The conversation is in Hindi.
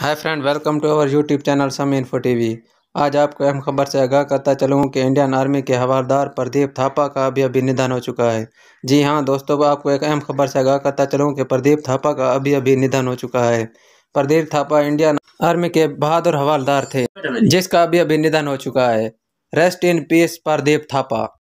hi friend welcome to our YouTube channel some info TV आज आपको अहम खबर से आगाह करता चलूँ कि इंडियन आर्मी के हवालदार प्रदीप थापा का अभी अभी निधन हो चुका है जी हाँ दोस्तों आपको एक अहम खबर से आगाह करता चलूँ कि प्रदीप थापा का अभी अभी निधन हो चुका है प्रदीप थापा इंडियन आर्मी के बहादुर हवालदार थे जिसका अभी अभी निधन हो चुका है rest in peace Pradeep Thapa